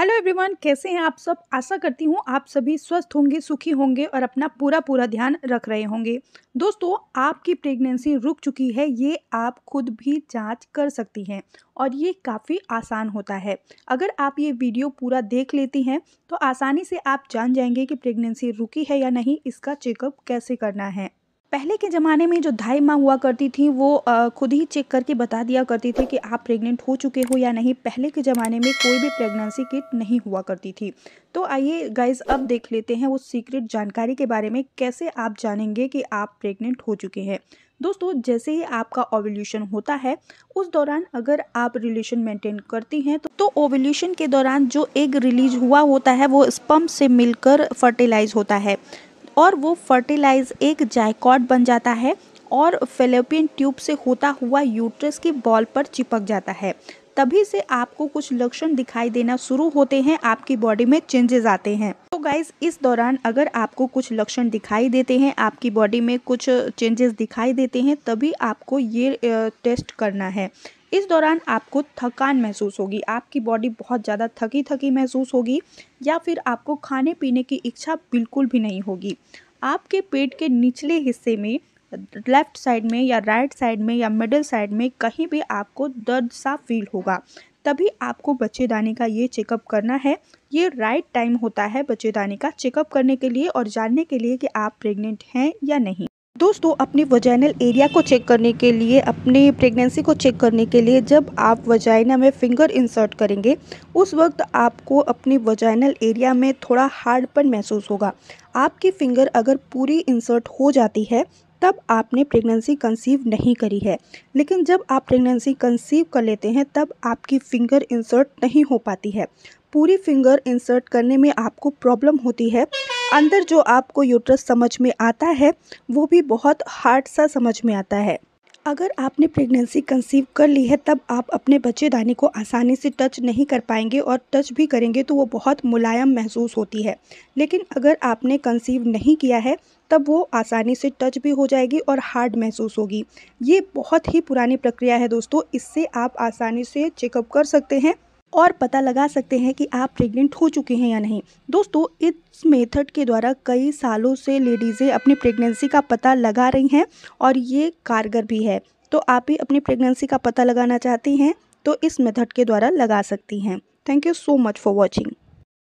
hello everyone कैसे हैं आप सब आशा करती हूँ आप सभी स्वस्थ होंगे सुखी होंगे और अपना पूरा पूरा ध्यान रख रहे होंगे दोस्तों आपकी प्रेगनेंसी रुक चुकी है ये आप खुद भी जांच कर सकती हैं और ये काफ़ी आसान होता है अगर आप ये वीडियो पूरा देख लेती हैं तो आसानी से आप जान जाएंगे कि प्रेगनेंसी रुकी है या नहीं इसका चेकअप कैसे करना है पहले के ज़माने में जो ढाई माँ हुआ करती थी वो खुद ही चेक करके बता दिया करती थी कि आप प्रेग्नेंट हो चुके हो या नहीं पहले के ज़माने में कोई भी प्रेगनेंसी किट नहीं हुआ करती थी तो आइए गाइज अब देख लेते हैं उस सीक्रेट जानकारी के बारे में कैसे आप जानेंगे कि आप प्रेग्नेंट हो चुके हैं दोस्तों जैसे ही आपका ओवल्यूशन होता है उस दौरान अगर आप रिलेशन मेंटेन करती हैं तो, तो ओवल्यूशन के दौरान जो एग रिलीज हुआ होता है वो स्पम्प से मिलकर फर्टिलाइज होता है और वो फर्टिलाइज एक जायकॉट बन जाता है और फेलोपियन ट्यूब से होता हुआ यूट्रस की बॉल पर चिपक जाता है तभी से आपको कुछ लक्षण दिखाई देना शुरू होते हैं आपकी बॉडी में चेंजेस आते हैं तो गाइज इस दौरान अगर आपको कुछ लक्षण दिखाई देते हैं आपकी बॉडी में कुछ चेंजेस दिखाई देते हैं तभी आपको ये टेस्ट करना है इस दौरान आपको थकान महसूस होगी आपकी बॉडी बहुत ज़्यादा थकी थकी महसूस होगी या फिर आपको खाने पीने की इच्छा बिल्कुल भी नहीं होगी आपके पेट के निचले हिस्से में लेफ़्ट साइड में या राइट साइड में या मिडिल साइड में कहीं भी आपको दर्द सा फील होगा तभी आपको बच्चेदानी का ये चेकअप करना है ये राइट टाइम होता है बच्चेदानी का चेकअप करने के लिए और जानने के लिए कि आप प्रेग्नेंट हैं या नहीं दोस्तों अपने वजाइनल एरिया को चेक करने के लिए अपने प्रेगनेंसी को चेक करने के लिए जब आप वजाइना में फिंगर इंसर्ट करेंगे उस वक्त आपको अपने वजाइनल एरिया में थोड़ा हार्डपन महसूस होगा आपकी फिंगर अगर पूरी इंसर्ट हो जाती है तब आपने प्रेगनेंसी कंसीव नहीं करी है लेकिन जब आप प्रेगनेंसी कंसीव कर लेते हैं तब आपकी फिंगर इंसर्ट नहीं हो पाती है पूरी फिंगर इंसर्ट करने में आपको प्रॉब्लम होती है अंदर जो आपको यूट्रस समझ में आता है वो भी बहुत हार्ड सा समझ में आता है अगर आपने प्रेगनेंसी कंसीव कर ली है तब आप अपने बच्चेदानी को आसानी से टच नहीं कर पाएंगे और टच भी करेंगे तो वो बहुत मुलायम महसूस होती है लेकिन अगर आपने कंसीव नहीं किया है तब वो आसानी से टच भी हो जाएगी और हार्ड महसूस होगी ये बहुत ही पुरानी प्रक्रिया है दोस्तों इससे आप आसानी से चेकअप कर सकते हैं और पता लगा सकते हैं कि आप प्रेग्नेंट हो चुके हैं या नहीं दोस्तों इस मेथड के द्वारा कई सालों से लेडीज़ें अपनी प्रेगनेंसी का पता लगा रही हैं और ये कारगर भी है तो आप भी अपनी प्रेगनेंसी का पता लगाना चाहती हैं तो इस मेथड के द्वारा लगा सकती हैं thank you so much for watching